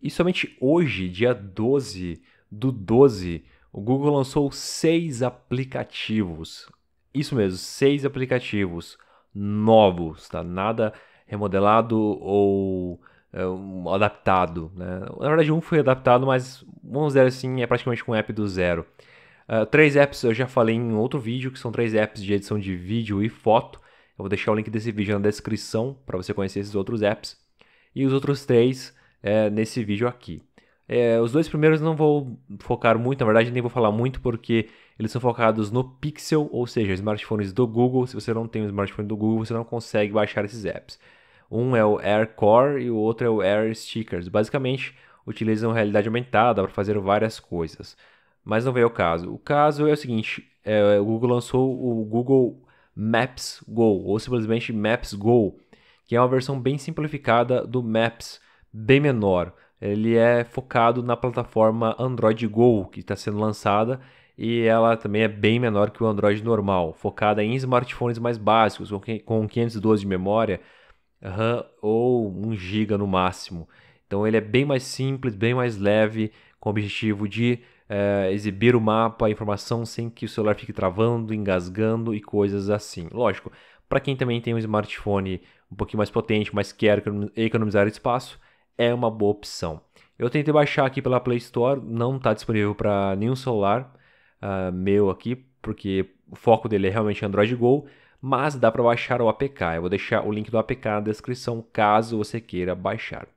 E somente hoje, dia 12 do 12, o Google lançou seis aplicativos. Isso mesmo, seis aplicativos novos, tá? Nada remodelado ou é, um, adaptado, né? Na verdade, um foi adaptado, mas vamos dizer assim, é praticamente um app do zero. Uh, três apps eu já falei em outro vídeo, que são três apps de edição de vídeo e foto. Eu vou deixar o link desse vídeo na descrição para você conhecer esses outros apps. E os outros três é, nesse vídeo aqui. É, os dois primeiros não vou focar muito, na verdade nem vou falar muito porque eles são focados no Pixel, ou seja, smartphones do Google. Se você não tem um smartphone do Google, você não consegue baixar esses apps. Um é o Air Core e o outro é o Air Stickers. Basicamente, utilizam realidade aumentada para fazer várias coisas. Mas não veio o caso. O caso é o seguinte: é, o Google lançou o Google Maps Go, ou simplesmente Maps Go, que é uma versão bem simplificada do Maps bem menor. Ele é focado na plataforma Android Go, que está sendo lançada, e ela também é bem menor que o Android normal, focada em smartphones mais básicos, com 512 de memória RAM ou 1 GB no máximo. Então ele é bem mais simples, bem mais leve, com o objetivo de é, exibir o mapa, a informação sem que o celular fique travando, engasgando e coisas assim. Lógico, para quem também tem um smartphone um pouquinho mais potente, mas quer economizar espaço, é uma boa opção. Eu tentei baixar aqui pela Play Store, não está disponível para nenhum celular uh, meu aqui, porque o foco dele é realmente Android Go, mas dá para baixar o APK. Eu vou deixar o link do APK na descrição caso você queira baixar.